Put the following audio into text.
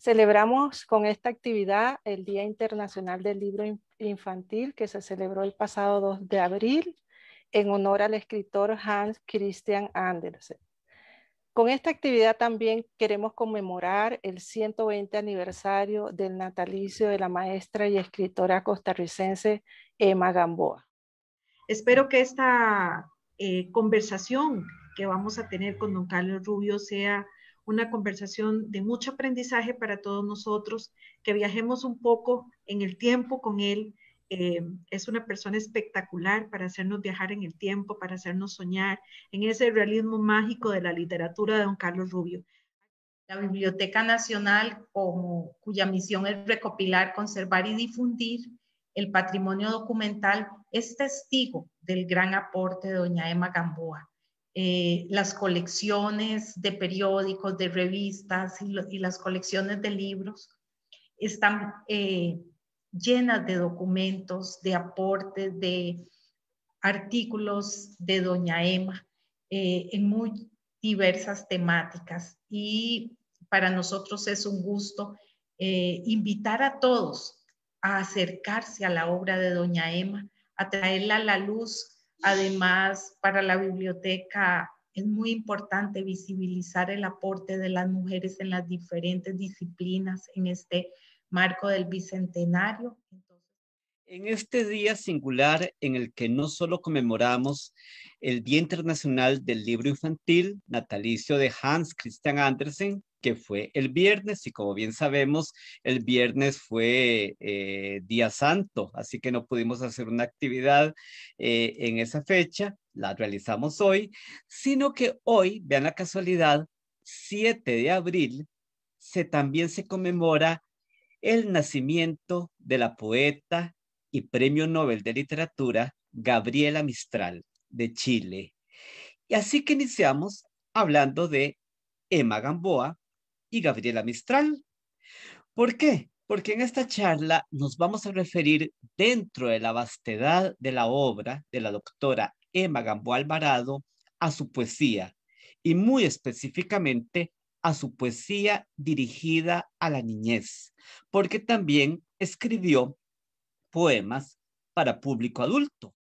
Celebramos con esta actividad el Día Internacional del Libro Infantil que se celebró el pasado 2 de abril en honor al escritor Hans Christian Andersen. Con esta actividad también queremos conmemorar el 120 aniversario del natalicio de la maestra y escritora costarricense Emma Gamboa. Espero que esta eh, conversación que vamos a tener con don Carlos Rubio sea una conversación de mucho aprendizaje para todos nosotros, que viajemos un poco en el tiempo con él. Eh, es una persona espectacular para hacernos viajar en el tiempo, para hacernos soñar en ese realismo mágico de la literatura de don Carlos Rubio. La Biblioteca Nacional, como, cuya misión es recopilar, conservar y difundir el patrimonio documental, es testigo del gran aporte de doña Emma Gamboa eh, las colecciones de periódicos, de revistas y, las colecciones de libros están eh, llenas de documentos, de aportes, de artículos de doña Emma eh, en muy diversas temáticas. Y para nosotros es un gusto invitar a todos a acercarse a la obra de doña Emma, a traerla a la luz Además, para la biblioteca es muy importante visibilizar el aporte de las mujeres en las diferentes disciplinas en este marco del Bicentenario. En este día singular en el que no solo conmemoramos el Día Internacional del Libro Infantil, natalicio de Hans Christian Andersen, que fue el viernes y como bien sabemos, el viernes fue eh, Día Santo, así que no pudimos hacer una actividad eh, en esa fecha, la realizamos hoy, sino que hoy, vean la casualidad, 7 de abril, se, también se conmemora el nacimiento de la poeta y Premio Nobel de Literatura Gabriela Mistral de Chile. Y así que iniciamos hablando de Emma Gamboa, y Gabriela Mistral. ¿Por qué? Porque en esta charla nos vamos a referir dentro de la vastedad de la obra de la doctora Emma Gamboa Alvarado a su poesía y muy específicamente a su poesía dirigida a la niñez, porque también escribió poemas para público adulto.